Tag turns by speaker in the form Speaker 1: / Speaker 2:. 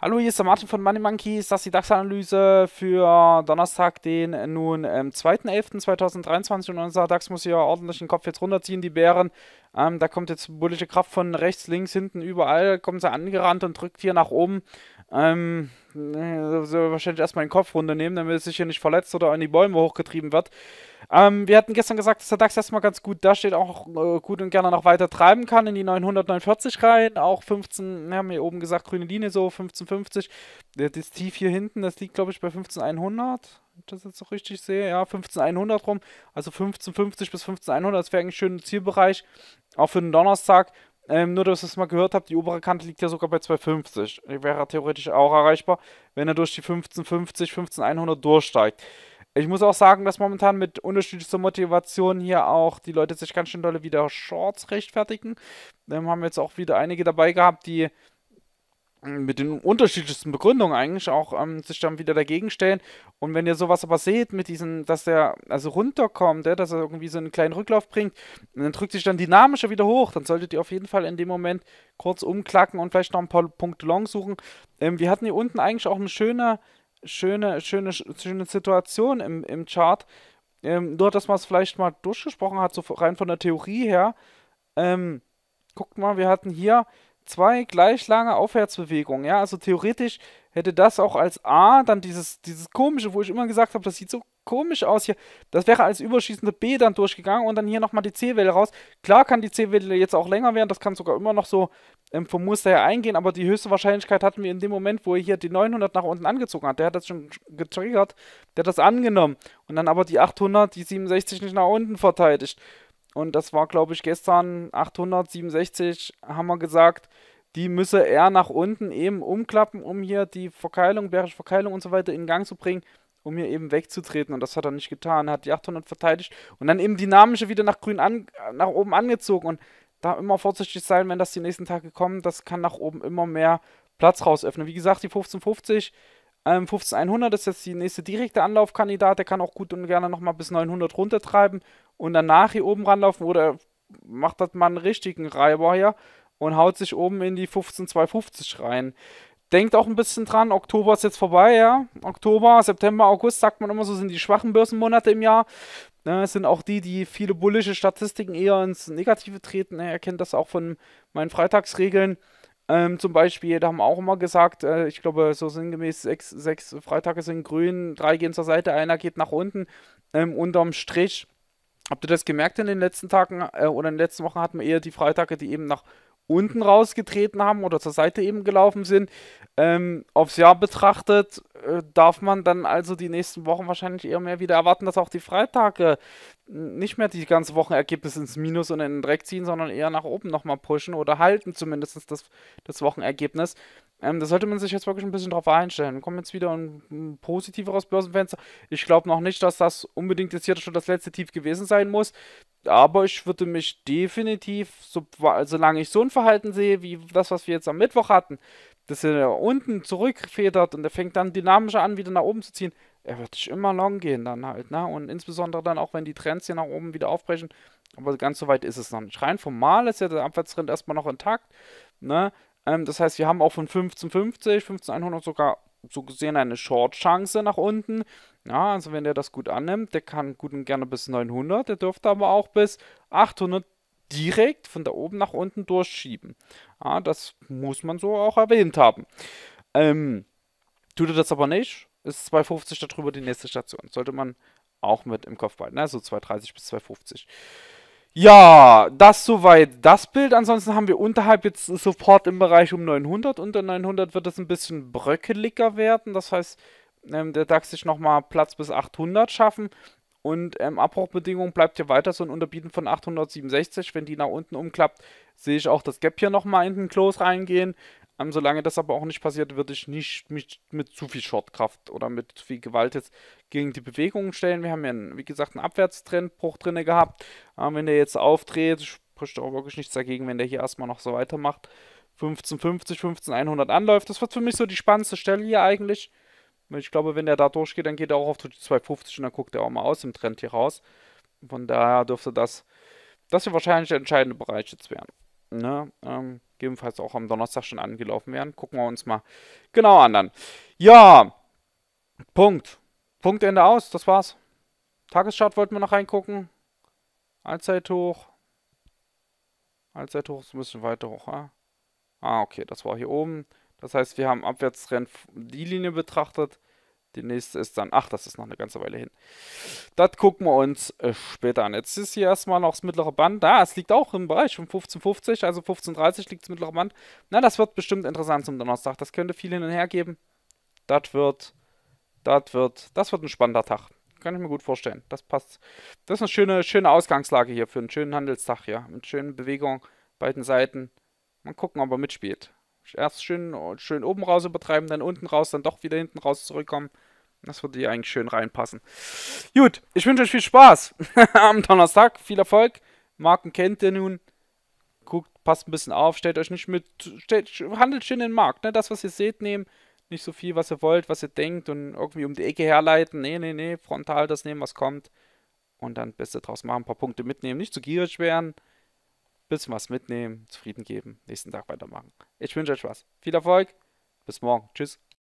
Speaker 1: Hallo, hier ist der Martin von Money Monkeys. Das ist die DAX-Analyse für Donnerstag, den nun ähm, 2.11.2023. Und unser DAX muss hier ordentlich den Kopf jetzt runterziehen, die Bären. Ähm, da kommt jetzt bullische Kraft von rechts, links, hinten, überall. Kommt sie angerannt und drückt hier nach oben. Ähm, wahrscheinlich erstmal den Kopf runternehmen, damit es sich hier nicht verletzt oder an die Bäume hochgetrieben wird. Ähm, wir hatten gestern gesagt, dass der DAX erstmal ganz gut da steht, auch äh, gut und gerne noch weiter treiben kann in die 949 rein. Auch 15, wir haben hier oben gesagt, grüne Linie so, 1550. Das Tief hier hinten, das liegt glaube ich bei 15100 Wenn ich das jetzt so richtig sehe, ja, 15100 rum, also 1550 bis 15100, das wäre eigentlich ein schöner Zielbereich, auch für den Donnerstag, ähm, nur, dass ihr es mal gehört habt, die obere Kante liegt ja sogar bei 250. Die wäre theoretisch auch erreichbar, wenn er durch die 1550, 15100 durchsteigt. Ich muss auch sagen, dass momentan mit unterschiedlichster Motivation hier auch die Leute sich ganz schön dolle wieder Shorts rechtfertigen. Dann ähm, haben wir jetzt auch wieder einige dabei gehabt, die mit den unterschiedlichsten Begründungen eigentlich auch ähm, sich dann wieder dagegen stellen. Und wenn ihr sowas aber seht, mit diesen, dass der also runterkommt, ja, dass er irgendwie so einen kleinen Rücklauf bringt, dann drückt sich dann dynamischer wieder hoch. Dann solltet ihr auf jeden Fall in dem Moment kurz umklacken und vielleicht noch ein paar Punkte long suchen. Ähm, wir hatten hier unten eigentlich auch eine schöne, schöne, schöne, schöne Situation im, im Chart. Ähm, nur, dass man es vielleicht mal durchgesprochen hat, so rein von der Theorie her. Ähm, guckt mal, wir hatten hier zwei gleich lange Aufwärtsbewegungen, ja, also theoretisch hätte das auch als A dann dieses, dieses komische, wo ich immer gesagt habe, das sieht so komisch aus hier, das wäre als überschießende B dann durchgegangen und dann hier nochmal die C-Welle raus. Klar kann die C-Welle jetzt auch länger werden, das kann sogar immer noch so ähm, vom Muster her eingehen, aber die höchste Wahrscheinlichkeit hatten wir in dem Moment, wo er hier die 900 nach unten angezogen hat. Der hat das schon getriggert, der hat das angenommen und dann aber die 800, die 67 nicht nach unten verteidigt. Und das war, glaube ich, gestern 867, haben wir gesagt, die müsse er nach unten eben umklappen, um hier die Verkeilung, bärische Verkeilung und so weiter in Gang zu bringen, um hier eben wegzutreten. Und das hat er nicht getan. Er hat die 800 verteidigt und dann eben dynamische wieder nach grün an, nach oben angezogen. Und da immer vorsichtig sein, wenn das die nächsten Tage kommen. Das kann nach oben immer mehr Platz rausöffnen. Wie gesagt, die 1550 ähm, 15100 ist jetzt die nächste direkte Anlaufkandidat. Der kann auch gut und gerne nochmal bis 900 runtertreiben und danach hier oben ranlaufen oder macht das mal einen richtigen Reiber hier und haut sich oben in die 15250 rein. Denkt auch ein bisschen dran, Oktober ist jetzt vorbei, ja. Oktober, September, August, sagt man immer so, sind die schwachen Börsenmonate im Jahr. Ne, sind auch die, die viele bullische Statistiken eher ins Negative treten. Er ne, kennt das auch von meinen Freitagsregeln. Ähm, zum Beispiel, da haben auch immer gesagt, äh, ich glaube, so sinngemäß sechs, sechs Freitage sind grün, drei gehen zur Seite, einer geht nach unten. Ähm, unterm Strich, habt ihr das gemerkt in den letzten Tagen äh, oder in den letzten Wochen hatten wir eher die Freitage, die eben nach unten rausgetreten haben oder zur Seite eben gelaufen sind. Ähm, aufs Jahr betrachtet äh, darf man dann also die nächsten Wochen wahrscheinlich eher mehr wieder erwarten, dass auch die Freitage nicht mehr die ganze Woche Ergebnis ins Minus und in den Dreck ziehen, sondern eher nach oben nochmal pushen oder halten zumindest das, das Wochenergebnis. Ähm, da sollte man sich jetzt wirklich ein bisschen drauf einstellen. Kommen jetzt wieder ein, ein positiveres Börsenfenster. Ich glaube noch nicht, dass das unbedingt jetzt hier schon das letzte Tief gewesen sein muss. Aber ich würde mich definitiv, so, solange ich so ein Verhalten sehe, wie das, was wir jetzt am Mittwoch hatten, dass er unten zurückfedert und er fängt dann dynamischer an, wieder nach oben zu ziehen. Er wird sich immer long gehen dann halt, ne? Und insbesondere dann auch, wenn die Trends hier nach oben wieder aufbrechen. Aber ganz so weit ist es noch nicht. Rein formal ist ja der Abwärtstrend erstmal noch intakt, ne? Ähm, das heißt, wir haben auch von 1550, 1500 sogar so gesehen eine Short-Chance nach unten. Ja, also wenn der das gut annimmt, der kann gut und gerne bis 900, der dürfte aber auch bis 800 direkt von da oben nach unten durchschieben. Ja, das muss man so auch erwähnt haben. Ähm, tut er das aber nicht, ist 2,50 darüber die nächste Station. Sollte man auch mit im Kopf behalten. Also ne? 2,30 bis 2,50. Ja, das soweit das Bild. Ansonsten haben wir unterhalb jetzt Support im Bereich um 900. Unter 900 wird es ein bisschen bröckeliger werden. Das heißt, ähm, der DAX sich nochmal Platz bis 800 schaffen. Und ähm, Abbruchbedingung bleibt hier weiter so ein Unterbieten von 867. Wenn die nach unten umklappt, sehe ich auch das Gap hier nochmal in den Close reingehen. Ähm, solange das aber auch nicht passiert, würde ich nicht mich mit zu viel Shortkraft oder mit zu viel Gewalt jetzt gegen die Bewegungen stellen. Wir haben ja, wie gesagt, einen Abwärtstrendbruch drin gehabt. Ähm, wenn der jetzt aufdreht, spricht auch wirklich nichts dagegen, wenn der hier erstmal noch so weitermacht. 1550, 15100 anläuft. Das wird für mich so die spannendste Stelle hier eigentlich. Ich glaube, wenn der da durchgeht, dann geht er auch auf die 250 und dann guckt er auch mal aus dem Trend hier raus. Von daher dürfte das, das hier wahrscheinlich der entscheidende Bereich jetzt werden. Ne? Ähm, gegebenenfalls auch am Donnerstag schon angelaufen werden. Gucken wir uns mal genau an dann. Ja, Punkt. Punkt Ende aus, das war's. Tagesschart wollten wir noch reingucken. Allzeithoch. Allzeithoch ist ein bisschen weiter hoch, ja? Ah, okay, das war hier oben. Das heißt, wir haben abwärtstrend die Linie betrachtet. Die nächste ist dann, ach, das ist noch eine ganze Weile hin. Das gucken wir uns äh, später an. Jetzt ist hier erstmal noch das mittlere Band. Da, es liegt auch im Bereich von 15,50, also 15,30 liegt das mittlere Band. Na, das wird bestimmt interessant zum Donnerstag. Das könnte viel hin und her geben. Das wird, das wird, das wird ein spannender Tag. Kann ich mir gut vorstellen. Das passt. Das ist eine schöne, schöne Ausgangslage hier für einen schönen Handelstag hier. Mit schönen Bewegungen beiden Seiten. Mal gucken, ob er mitspielt. Erst schön, schön oben raus übertreiben, dann unten raus, dann doch wieder hinten raus zurückkommen. Das würde hier eigentlich schön reinpassen. Gut, ich wünsche euch viel Spaß am Donnerstag. Viel Erfolg. Marken kennt ihr nun. Guckt, passt ein bisschen auf, stellt euch nicht mit, stellt, handelt schön den Markt. Ne? Das, was ihr seht, nehmen. Nicht so viel, was ihr wollt, was ihr denkt und irgendwie um die Ecke herleiten. Nee, nee, nee, frontal das nehmen, was kommt. Und dann Beste draus machen, ein paar Punkte mitnehmen, nicht zu gierig werden bisschen was mitnehmen, zufrieden geben, nächsten Tag weitermachen. Ich wünsche euch was. Viel Erfolg. Bis morgen. Tschüss.